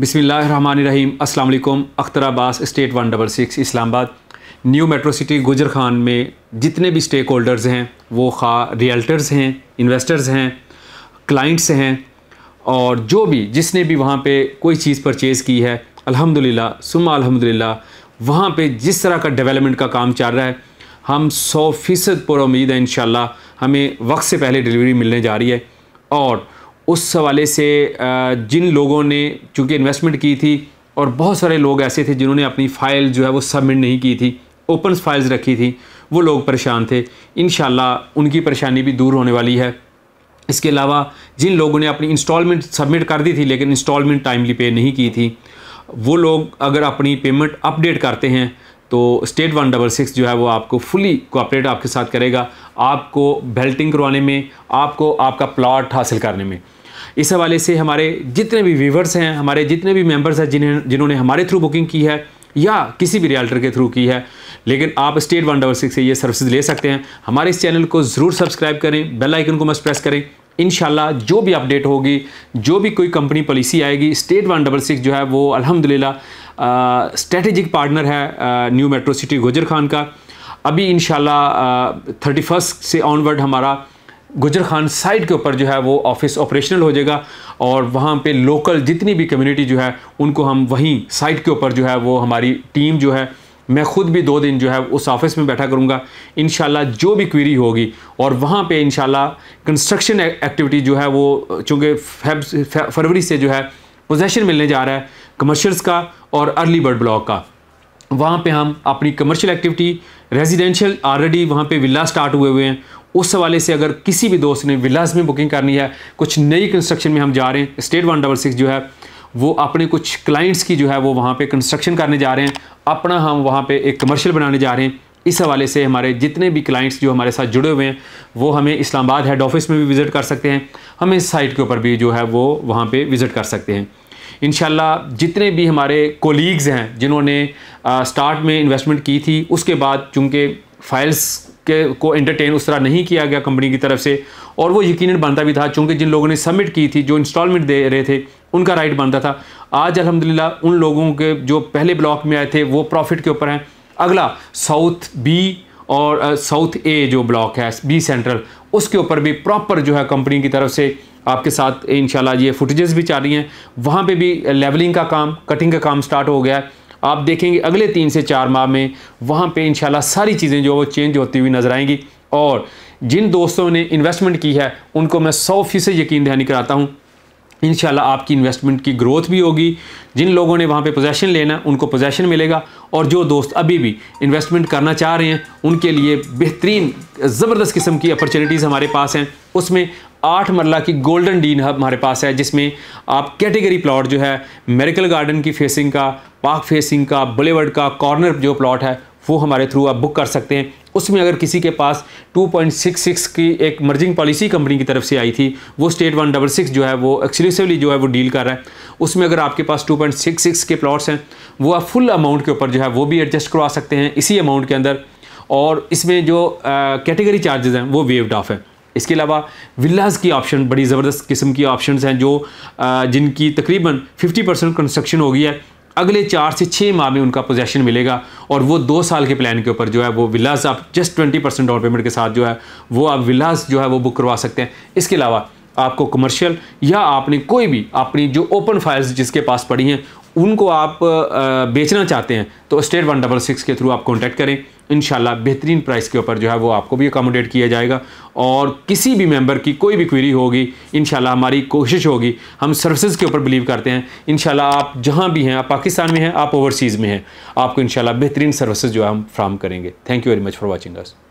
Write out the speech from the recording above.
बिसमीम् अल्लाम Akhtar Abbas state one double six Islamabad new metro city Gujar Khan में जितने भी स्टेक होल्डर्स हैं वो खा रियल्टर्स हैं इन्वेस्टर्स हैं क्लाइंट्स हैं और जो भी जिसने भी वहाँ पे कोई चीज़ परचेज़ की है अल्हम्दुलिल्लाह सुमा अल्हम्दुलिल्लाह वहाँ पे जिस तरह का डेवलपमेंट का काम चल रहा है हम सौ फ़ीसद पर उम्मीद है इन हमें वक्त से पहले डिलीवरी मिलने जा रही है और उस हवाले से जिन लोगों ने चूँकि इन्वेस्टमेंट की थी और बहुत सारे लोग ऐसे थे जिन्होंने अपनी फ़ाइल जो है वो सबमिट नहीं की थी ओपन फाइल्स रखी थी वो लोग परेशान थे इन उनकी परेशानी भी दूर होने वाली है इसके अलावा जिन लोगों ने अपनी इंस्टॉलमेंट सबमिट कर दी थी लेकिन इंस्टॉलमेंट टाइमली पे नहीं की थी वो लोग अगर अपनी पेमेंट अपडेट करते हैं तो स्टेट वन डबल सिक्स जो है वो आपको फुली कोऑपरेट आपके साथ करेगा आपको बेल्टिंग करवाने में आपको आपका प्लाट हासिल करने में इस हवाले से हमारे जितने भी व्यूवर्स हैं हमारे जितने भी मेम्बर्स हैं जिन्हें जिन्होंने हमारे थ्रू बुकिंग की है या किसी भी रियल्टर के थ्रू की है लेकिन आप स्टेट वन डबल सिक्स से ये सर्विसेज ले सकते हैं हमारे इस चैनल को ज़रूर सब्सक्राइब करें बेल आइकन को मस्ट प्रेस करें इन जो भी अपडेट होगी जो भी कोई कंपनी पॉलिसी आएगी स्टेट वन डबल सिक्स जो है वो अलहमदिल्ला स्ट्रेटेजिक पार्टनर है new metro city Gujar Khan का अभी इन थर्टी फर्स्ट से ऑनवर्ड हमारा गुजर खान साइड के ऊपर जो है वो ऑफिस ऑपरेशनल हो जाएगा और वहाँ पे लोकल जितनी भी कम्युनिटी जो है उनको हम वहीं साइट के ऊपर जो है वो हमारी टीम जो है मैं खुद भी दो दिन जो है उस ऑफिस में बैठा करूँगा इन जो भी क्वेरी होगी और वहाँ पे इन कंस्ट्रक्शन एक्टिविटी जो है वो चूँकि फरवरी से जो है पोजेशन मिलने जा रहा है कमर्शल्स का और अर्ली बर्ड ब्लॉक का वहाँ पे हम अपनी कमर्शियल एक्टिविटी रेजिडेंशियल ऑलरेडी वहाँ पे विला स्टार्ट हुए हुए हैं उस हवाले से अगर किसी भी दोस्त ने विलाज में बुकिंग करनी है कुछ नई कंस्ट्रक्शन में हम जा रहे हैं स्टेट वन डबल सिक्स जो है वो अपने कुछ क्लाइंट्स की जो है वो वहाँ पे कंस्ट्रक्शन करने जा रहे हैं अपना हम वहाँ पे एक कमर्शियल बनाने जा रहे हैं इस हवाले से हमारे जितने भी क्लाइंट्स जो हमारे साथ जुड़े हुए हैं वो हमें इस्लामाबाद हेड ऑफिस में भी विज़िट कर सकते हैं हम इस साइट के ऊपर भी जो है वो वहाँ पर विज़िट कर सकते हैं इन जितने भी हमारे कोलीग्स हैं जिन्होंने स्टार्ट में इन्वेस्टमेंट की थी उसके बाद चूँकि फाइल्स के को एंटरटेन उस तरह नहीं किया गया कंपनी की तरफ से और वो यकीन बनता भी था चूँकि जिन लोगों ने सबमिट की थी जो इंस्टॉलमेंट दे रहे थे उनका राइट बनता था आज अलहमदिल्ला उन लोगों के जो पहले ब्लॉक में आए थे वो प्रॉफिट के ऊपर हैं अगला साउथ बी और साउथ ए जो ब्लॉक है बी सेंट्रल उसके ऊपर भी प्रॉपर जो है कंपनी की तरफ से आपके साथ इन ये फुटेजेस भी चाह रही हैं वहाँ पे भी लेवलिंग का काम कटिंग का काम स्टार्ट हो गया है आप देखेंगे अगले तीन से चार माह में वहाँ पर इन सारी चीज़ें जो वो चेंज होती हुई नज़र आएंगी और जिन दोस्तों ने इन्वेस्टमेंट की है उनको मैं सौ फीसद यकीन दहानी कराता हूँ इन आपकी इन्वेस्टमेंट की ग्रोथ भी होगी जिन लोगों ने वहाँ पे पोजेशन लेना उनको पोजेशन मिलेगा और जो दोस्त अभी भी इन्वेस्टमेंट करना चाह रहे हैं उनके लिए बेहतरीन ज़बरदस्त किस्म की अपॉर्चुनिटीज़ हमारे पास हैं उसमें आठ मरला की गोल्डन डीन हब हमारे पास है जिसमें आप कैटेगरी प्लाट जो है मेरिकल गार्डन की फेसिंग का पार्क फेसिंग का बुलेवर्ड का कॉर्नर जो प्लॉट है वो हमारे थ्रू आप बुक कर सकते हैं उसमें अगर किसी के पास 2.66 की एक मर्जिंग पॉलिसी कंपनी की तरफ से आई थी वो स्टेट वन डबल सिक्स जो है वो एक्सक्लूसिवली जो है वो डील कर रहा है उसमें अगर आपके पास 2.66 के प्लॉट्स हैं वो आप फुल अमाउंट के ऊपर जो है वो भी एडजस्ट करवा सकते हैं इसी अमाउंट के अंदर और इसमें जो कैटेगरी चार्जेज हैं वो वेव्ड ऑफ है इसके अलावा विलाज की ऑप्शन बड़ी ज़बरदस्त किस्म की ऑप्शन हैं जो आ, जिनकी तकरीबन फिफ्टी परसेंट कंस्ट्रक्शन हो गई है अगले चार से छः माह में उनका पोजेशन मिलेगा और वो दो साल के प्लान के ऊपर जो है वो विलास आप just twenty percent down payment के साथ जो है वो आप विलास जो है वो बुक करवा सकते हैं इसके अलावा आपको कमर्शियल या आपने कोई भी अपनी जो ओपन फाइल्स जिसके पास पड़ी हैं उनको आप बेचना चाहते हैं तो स्टेट वन डबल सिक्स के थ्रू आप कॉन्टैक्ट करें इन बेहतरीन प्राइस के ऊपर जो है वो आपको भी अकोमोडेट किया जाएगा और किसी भी मेंबर की कोई भी क्वेरी होगी इन हमारी कोशिश होगी हम सर्विसेज के ऊपर बिलीव करते हैं इन आप जहाँ भी हैं आप पाकिस्तान में हैं आप ओवरसीज़ में हैं आपको इन बेहतरीन सर्विसेज जो है हम फ्राहम करेंगे thank you very much for watching us